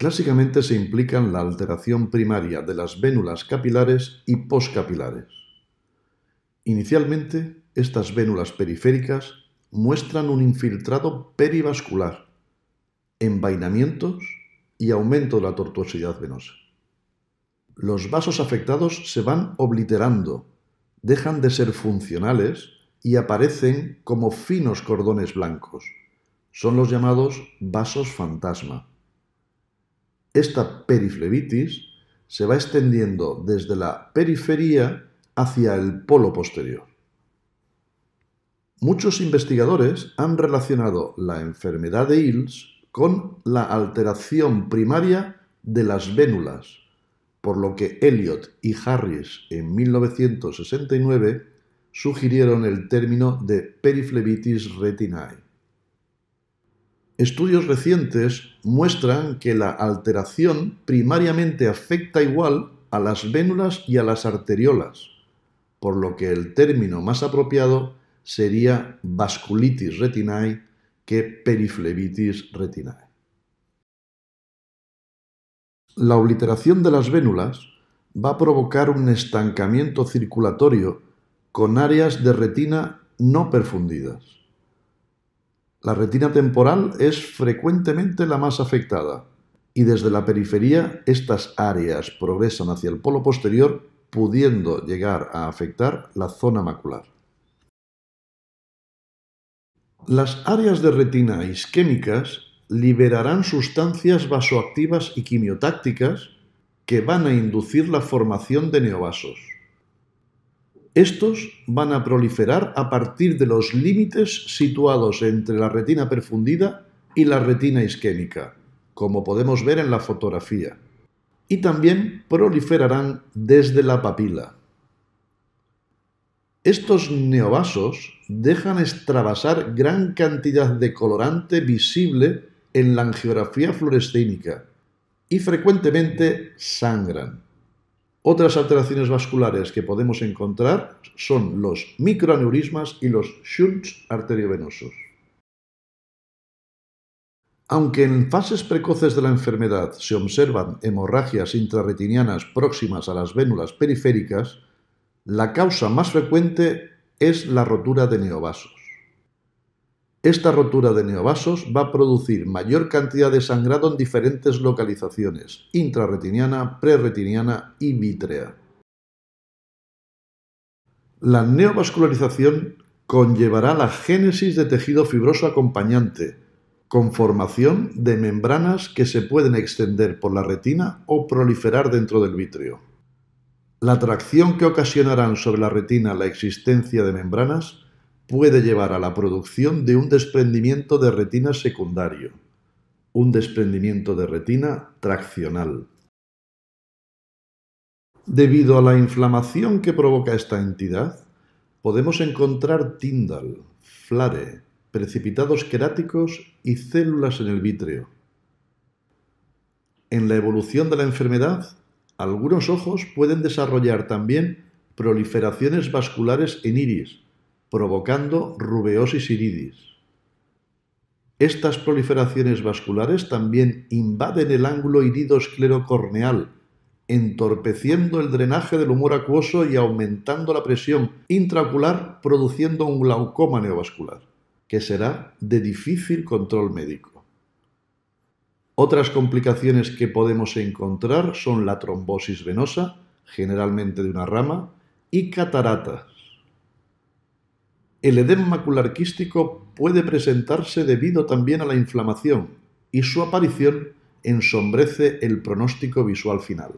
Clásicamente se implican la alteración primaria de las vénulas capilares y poscapilares. Inicialmente, estas vénulas periféricas muestran un infiltrado perivascular, envainamientos y aumento de la tortuosidad venosa. Los vasos afectados se van obliterando, dejan de ser funcionales y aparecen como finos cordones blancos. Son los llamados vasos fantasma. Esta periflebitis se va extendiendo desde la periferia hacia el polo posterior. Muchos investigadores han relacionado la enfermedad de Hills con la alteración primaria de las vénulas, por lo que Elliot y Harris en 1969 sugirieron el término de periflebitis retinae. Estudios recientes muestran que la alteración primariamente afecta igual a las vénulas y a las arteriolas, por lo que el término más apropiado sería vasculitis retinae que periflebitis retinae. La obliteración de las vénulas va a provocar un estancamiento circulatorio con áreas de retina no perfundidas. La retina temporal es frecuentemente la más afectada y desde la periferia estas áreas progresan hacia el polo posterior pudiendo llegar a afectar la zona macular. Las áreas de retina isquémicas liberarán sustancias vasoactivas y quimiotácticas que van a inducir la formación de neovasos. Estos van a proliferar a partir de los límites situados entre la retina perfundida y la retina isquémica, como podemos ver en la fotografía, y también proliferarán desde la papila. Estos neovasos dejan extravasar gran cantidad de colorante visible en la angiografía fluorescénica y frecuentemente sangran. Otras alteraciones vasculares que podemos encontrar son los microaneurismas y los shunts arteriovenosos. Aunque en fases precoces de la enfermedad se observan hemorragias intrarretinianas próximas a las vénulas periféricas, la causa más frecuente es la rotura de neovasos. Esta rotura de neovasos va a producir mayor cantidad de sangrado en diferentes localizaciones, intrarretiniana, prerretiniana y vítrea. La neovascularización conllevará la génesis de tejido fibroso acompañante, con formación de membranas que se pueden extender por la retina o proliferar dentro del vítreo. La tracción que ocasionarán sobre la retina la existencia de membranas puede llevar a la producción de un desprendimiento de retina secundario, un desprendimiento de retina traccional. Debido a la inflamación que provoca esta entidad, podemos encontrar tindal, flare, precipitados queráticos y células en el vítreo. En la evolución de la enfermedad, algunos ojos pueden desarrollar también proliferaciones vasculares en iris, provocando rubeosis iridis. Estas proliferaciones vasculares también invaden el ángulo irido-esclerocorneal, entorpeciendo el drenaje del humor acuoso y aumentando la presión intraocular, produciendo un glaucoma neovascular, que será de difícil control médico. Otras complicaciones que podemos encontrar son la trombosis venosa, generalmente de una rama, y cataratas. El edema macular puede presentarse debido también a la inflamación y su aparición ensombrece el pronóstico visual final.